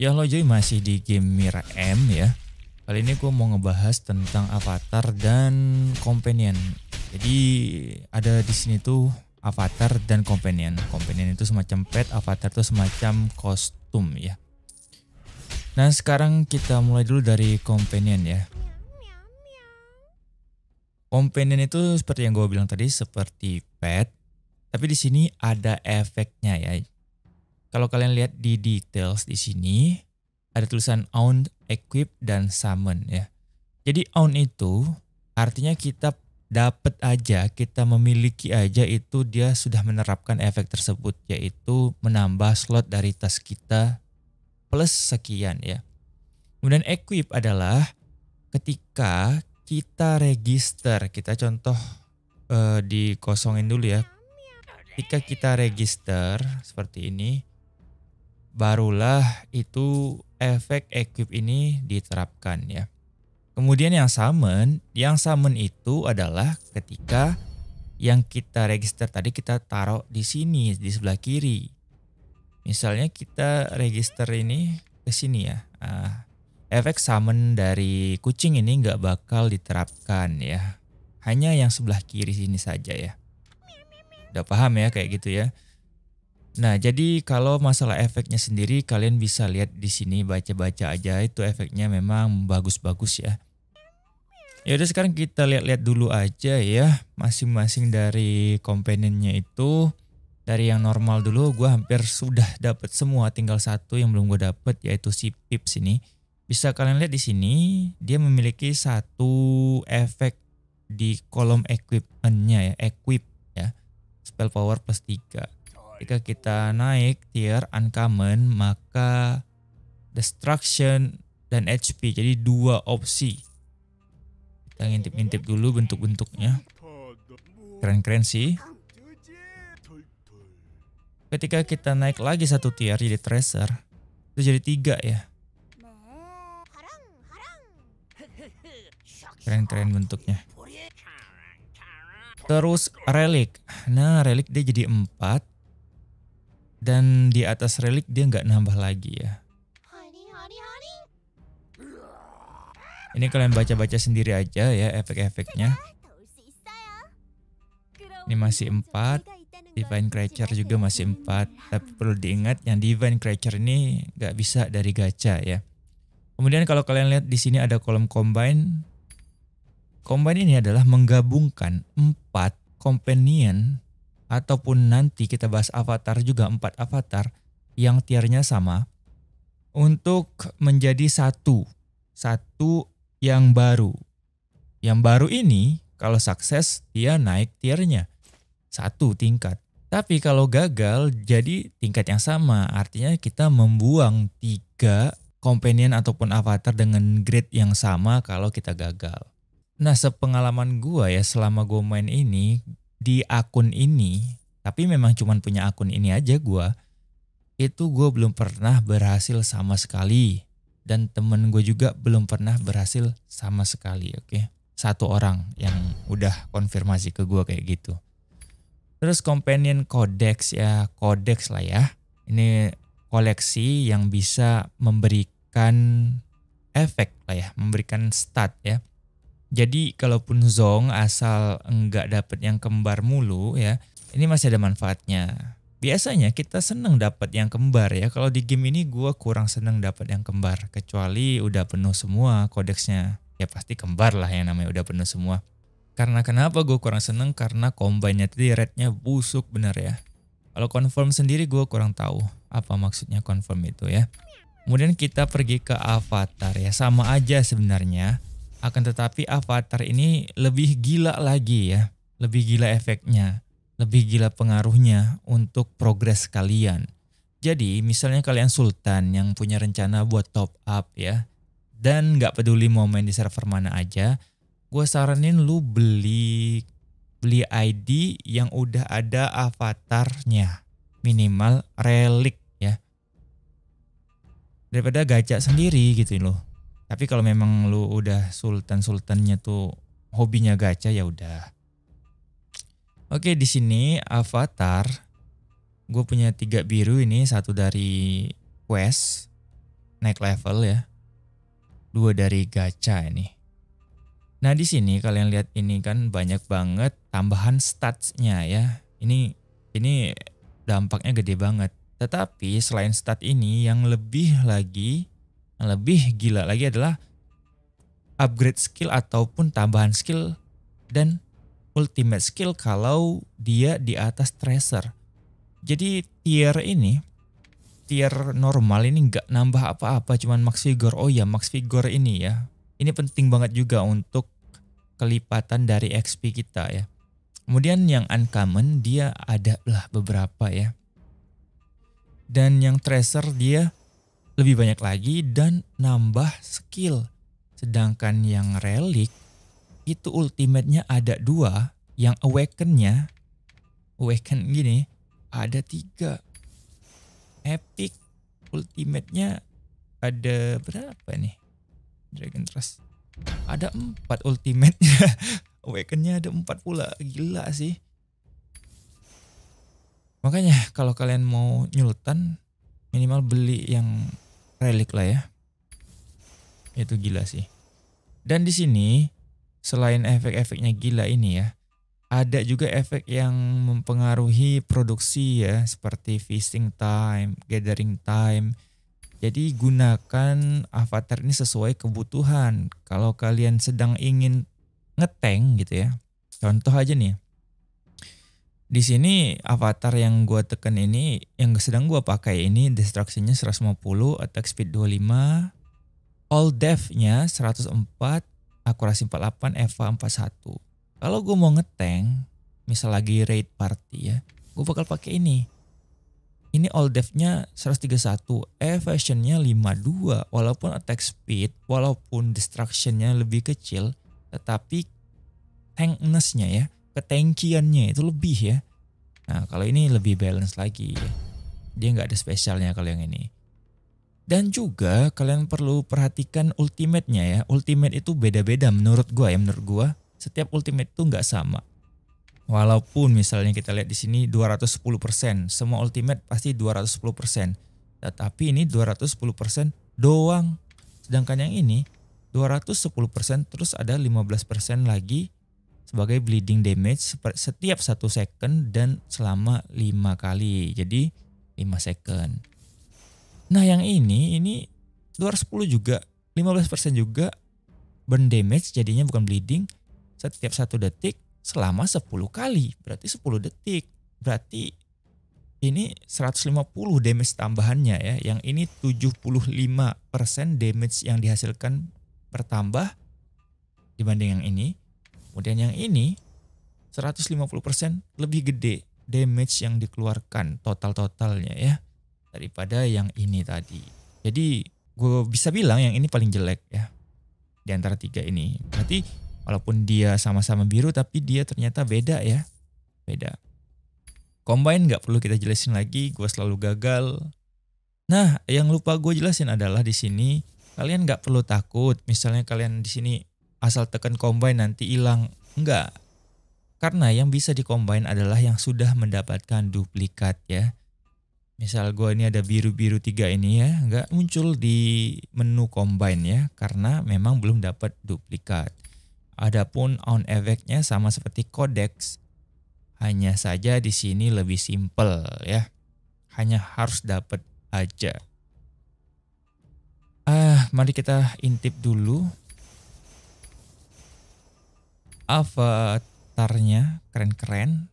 Ya lo jadi masih di game Mira M ya. Kali ini gue mau ngebahas tentang avatar dan companion. Jadi ada di sini tuh avatar dan companion. Companion itu semacam pet, avatar itu semacam kostum ya. Nah sekarang kita mulai dulu dari companion ya. Companion itu seperti yang gue bilang tadi seperti pet, tapi di sini ada efeknya ya. Kalau kalian lihat di details di sini, ada tulisan own, equip, dan summon ya. Jadi own itu artinya kita dapat aja, kita memiliki aja itu dia sudah menerapkan efek tersebut yaitu menambah slot dari tas kita plus sekian ya. Kemudian equip adalah ketika kita register, kita contoh eh, dikosongin dulu ya. Ketika kita register seperti ini, barulah itu efek equip ini diterapkan ya. Kemudian yang summon, yang summon itu adalah ketika yang kita register tadi kita taruh di sini di sebelah kiri. Misalnya kita register ini ke sini ya. Nah, efek summon dari kucing ini nggak bakal diterapkan ya. Hanya yang sebelah kiri sini saja ya. Udah paham ya kayak gitu ya. Nah, jadi kalau masalah efeknya sendiri kalian bisa lihat di sini baca-baca aja itu efeknya memang bagus-bagus ya. Ya udah sekarang kita lihat-lihat dulu aja ya masing-masing dari komponennya itu dari yang normal dulu gue hampir sudah dapat semua tinggal satu yang belum gue dapat yaitu si pips ini. Bisa kalian lihat di sini dia memiliki satu efek di kolom equipmentnya ya, equip ya. Spell power plus tiga ketika kita naik tier uncommon maka destruction dan HP jadi dua opsi kita ngintip-ngintip dulu bentuk-bentuknya keren-keren sih ketika kita naik lagi satu tier jadi tracer itu jadi tiga ya keren-keren bentuknya terus relic. nah relic dia jadi empat dan di atas relik dia nggak nambah lagi ya. Ini kalian baca-baca sendiri aja ya efek-efeknya. Ini masih empat. Divine Creature juga masih empat. Tapi perlu diingat yang Divine Creature ini nggak bisa dari gacha ya. Kemudian kalau kalian lihat di sini ada kolom combine. Combine ini adalah menggabungkan empat companion ataupun nanti kita bahas avatar juga empat avatar yang tiernya sama untuk menjadi satu satu yang baru. Yang baru ini kalau sukses dia naik tiernya satu tingkat. Tapi kalau gagal jadi tingkat yang sama artinya kita membuang tiga companion ataupun avatar dengan grade yang sama kalau kita gagal. Nah sepengalaman gua ya selama gua main ini di akun ini tapi memang cuma punya akun ini aja gue itu gue belum pernah berhasil sama sekali dan temen gue juga belum pernah berhasil sama sekali oke okay? satu orang yang udah konfirmasi ke gue kayak gitu terus companion codex ya codex lah ya ini koleksi yang bisa memberikan efek lah ya memberikan stat ya jadi kalaupun zong asal enggak dapat yang kembar mulu ya, ini masih ada manfaatnya. Biasanya kita seneng dapat yang kembar ya. Kalau di game ini gue kurang seneng dapat yang kembar, kecuali udah penuh semua kodeksnya. Ya pasti kembar lah yang namanya udah penuh semua. Karena kenapa gue kurang seneng? Karena combine-nya tadi rednya busuk bener ya. Kalau confirm sendiri gue kurang tahu apa maksudnya confirm itu ya. Kemudian kita pergi ke avatar ya, sama aja sebenarnya akan tetapi Avatar ini lebih gila lagi ya, lebih gila efeknya, lebih gila pengaruhnya untuk progres kalian. Jadi misalnya kalian sultan yang punya rencana buat top up ya, dan gak peduli mau main di server mana aja, gue saranin lu beli beli ID yang udah ada avatarnya minimal relik ya daripada gajah sendiri gitu loh tapi kalau memang lu udah sultan-sultannya tuh hobinya gacha ya udah. Oke, di sini avatar gue punya tiga biru ini satu dari quest naik level ya. Dua dari gacha ini. Nah, di sini kalian lihat ini kan banyak banget tambahan statsnya ya. Ini ini dampaknya gede banget. Tetapi selain stat ini yang lebih lagi yang lebih gila lagi adalah upgrade skill ataupun tambahan skill dan ultimate skill kalau dia di atas tracer. Jadi tier ini tier normal ini nggak nambah apa-apa cuman max figure. Oh ya max figure ini ya. Ini penting banget juga untuk kelipatan dari XP kita ya. Kemudian yang uncommon dia ada lah beberapa ya. Dan yang tracer dia lebih banyak lagi dan nambah skill. Sedangkan yang relic itu ultimate-nya ada dua, yang awaken-nya awaken gini ada tiga. Epic ultimate-nya ada berapa nih? Dragon Trust. Ada empat ultimate-nya. awaken-nya ada empat pula. Gila sih. Makanya kalau kalian mau nyultan minimal beli yang relik lah ya. Itu gila sih. Dan di sini selain efek-efeknya gila ini ya, ada juga efek yang mempengaruhi produksi ya seperti fishing time, gathering time. Jadi gunakan avatar ini sesuai kebutuhan. Kalau kalian sedang ingin ngeteng gitu ya. Contoh aja nih di sini avatar yang gua tekan ini yang sedang gua pakai ini destruction-nya 150, attack speed 25, all depth-nya 104, akurasi 48, EVA 41. Kalau gua mau ngeteng, misal lagi raid party ya, gua bakal pakai ini. Ini all depth-nya 131, evasion-nya 52, walaupun attack speed, walaupun destruction-nya lebih kecil, tetapi tankness-nya ya, ketengkiannya itu lebih ya. Nah kalau ini lebih balance lagi ya. Dia nggak ada spesialnya kalau yang ini. Dan juga kalian perlu perhatikan ultimate-nya ya. Ultimate itu beda-beda menurut gua ya menurut gua. Setiap ultimate itu nggak sama. Walaupun misalnya kita lihat di sini 210%, semua ultimate pasti 210%. Tetapi ini 210% doang. Sedangkan yang ini 210% terus ada 15% lagi sebagai bleeding damage setiap satu second dan selama lima kali. Jadi lima second. Nah, yang ini ini 210 juga, 15% juga burn damage jadinya bukan bleeding setiap satu detik selama 10 kali. Berarti 10 detik. Berarti ini 150 damage tambahannya ya. Yang ini 75% damage yang dihasilkan bertambah dibanding yang ini Kemudian yang ini 150% lebih gede damage yang dikeluarkan total-totalnya ya daripada yang ini tadi. Jadi gue bisa bilang yang ini paling jelek ya di antara tiga ini. Berarti walaupun dia sama-sama biru tapi dia ternyata beda ya. Beda. Combine nggak perlu kita jelasin lagi, gue selalu gagal. Nah, yang lupa gue jelasin adalah di sini kalian nggak perlu takut. Misalnya kalian di sini asal tekan combine nanti hilang. Enggak. Karena yang bisa dikombin adalah yang sudah mendapatkan duplikat ya. Misal gue ini ada biru-biru tiga ini ya, enggak muncul di menu combine ya karena memang belum dapat duplikat. Adapun on effect sama seperti codex hanya saja di sini lebih simple ya. Hanya harus dapat aja. Ah, mari kita intip dulu avatarnya keren-keren.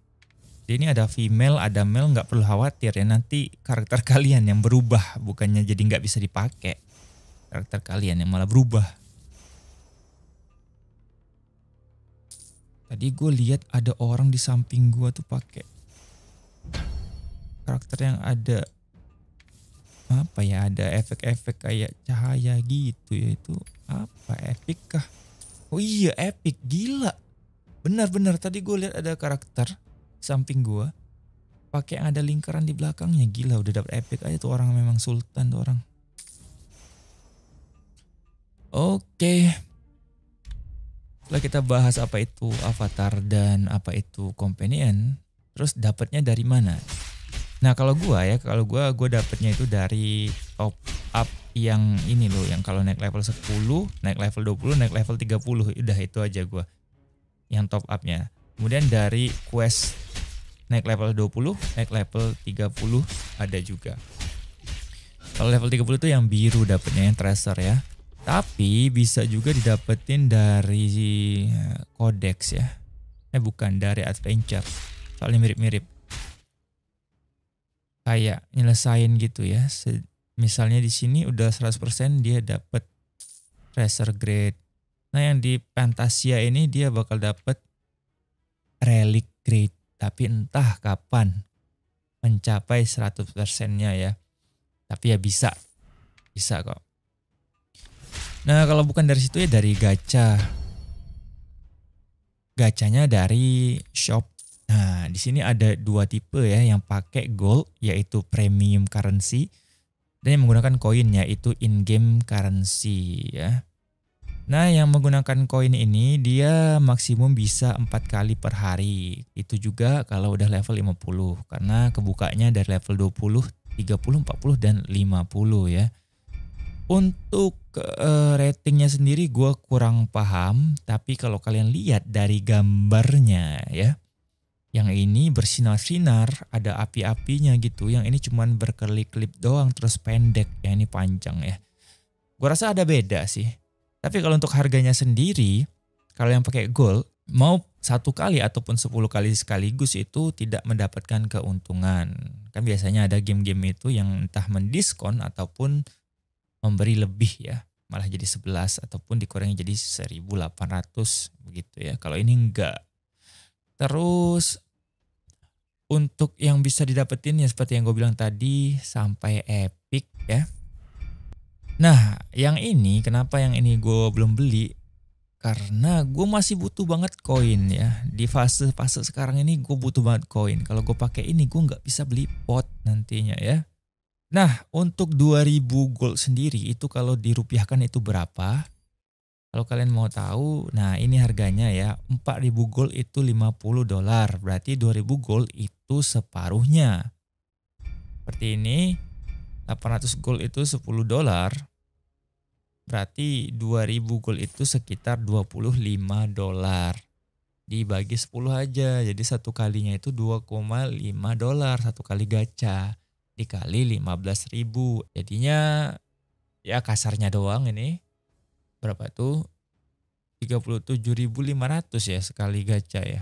Jadi ini ada female, ada male, nggak perlu khawatir ya nanti karakter kalian yang berubah, bukannya jadi nggak bisa dipakai karakter kalian yang malah berubah. Tadi gue lihat ada orang di samping gue tuh pakai karakter yang ada apa ya ada efek-efek kayak cahaya gitu ya itu apa epic kah? Oh iya epic gila Benar-benar tadi gue lihat ada karakter samping gue pakai ada lingkaran di belakangnya gila udah dapet epic aja tuh orang memang sultan tuh orang oke setelah kita bahas apa itu avatar dan apa itu companion terus dapetnya dari mana nah kalau gue ya kalau gue gue dapatnya itu dari top up yang ini loh yang kalau naik level 10 naik level 20 naik level 30 udah itu aja gue yang top upnya. Kemudian dari quest naik level 20, naik level 30 ada juga. Kalau level 30 itu yang biru dapetnya yang tracer ya. Tapi bisa juga didapetin dari eh, codex ya. Eh bukan dari adventure. Soalnya mirip-mirip. Kayak nyelesain gitu ya. misalnya di sini udah 100% dia dapet tracer grade Nah yang di Fantasia ini dia bakal dapat relic grade tapi entah kapan mencapai 100% nya ya. Tapi ya bisa, bisa kok. Nah kalau bukan dari situ ya dari gacha. Gacanya dari shop. Nah di sini ada dua tipe ya yang pakai gold yaitu premium currency dan yang menggunakan koin yaitu in-game currency ya. Nah, yang menggunakan koin ini dia maksimum bisa empat kali per hari. Itu juga kalau udah level 50 karena kebukanya dari level 20, 30, 40 dan 50 ya. Untuk uh, ratingnya sendiri gue kurang paham, tapi kalau kalian lihat dari gambarnya ya, yang ini bersinar-sinar, ada api-apinya gitu, yang ini cuman berkelip-kelip doang terus pendek, ya ini panjang ya. Gue rasa ada beda sih tapi kalau untuk harganya sendiri, kalau yang pakai gold, mau satu kali ataupun sepuluh kali sekaligus itu tidak mendapatkan keuntungan. Kan biasanya ada game-game itu yang entah mendiskon ataupun memberi lebih ya. Malah jadi sebelas ataupun dikurangi jadi seribu delapan ratus begitu ya. Kalau ini enggak. Terus untuk yang bisa didapetin ya seperti yang gue bilang tadi sampai epic ya Nah, yang ini kenapa yang ini gue belum beli? Karena gue masih butuh banget koin ya. Di fase-fase sekarang ini gue butuh banget koin. Kalau gue pakai ini gue nggak bisa beli pot nantinya ya. Nah, untuk 2000 gold sendiri itu kalau dirupiahkan itu berapa? Kalau kalian mau tahu, nah ini harganya ya. 4000 gold itu 50 dolar. Berarti 2000 gold itu separuhnya. Seperti ini. 800 gold itu 10 dolar. Berarti 2000 gold itu sekitar 25 dolar. Dibagi 10 aja. Jadi satu kalinya itu 2,5 dolar satu kali gacha dikali 15.000, Jadinya ya kasarnya doang ini. Berapa tuh? 37.500 ya sekali gacha ya.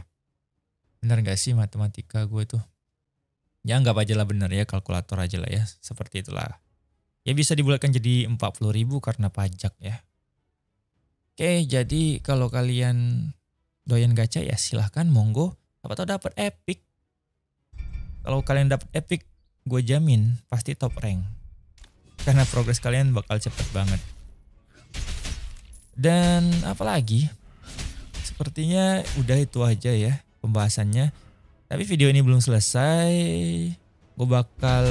Bener gak sih matematika gue tuh? ya nggak apa aja lah bener ya kalkulator aja lah ya seperti itulah ya bisa dibulatkan jadi 40.000 ribu karena pajak ya oke jadi kalau kalian doyan gacha ya silahkan monggo apa tau dapet epic kalau kalian dapet epic gue jamin pasti top rank karena progres kalian bakal cepet banget dan apalagi sepertinya udah itu aja ya pembahasannya tapi video ini belum selesai. Gue bakal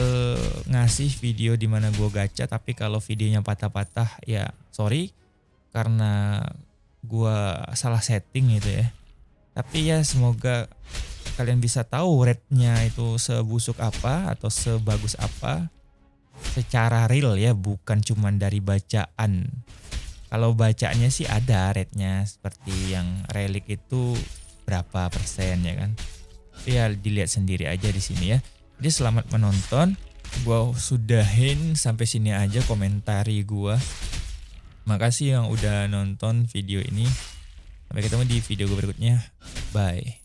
ngasih video dimana gue gacha. Tapi kalau videonya patah-patah ya sorry. Karena gue salah setting gitu ya. Tapi ya semoga kalian bisa tahu rednya itu sebusuk apa atau sebagus apa secara real ya bukan cuman dari bacaan kalau bacaannya sih ada rednya seperti yang relik itu berapa persen ya kan ya dilihat sendiri aja di sini ya. Jadi selamat menonton. Gua sudahin sampai sini aja komentari gua. Makasih yang udah nonton video ini. Sampai ketemu di video gue berikutnya. Bye.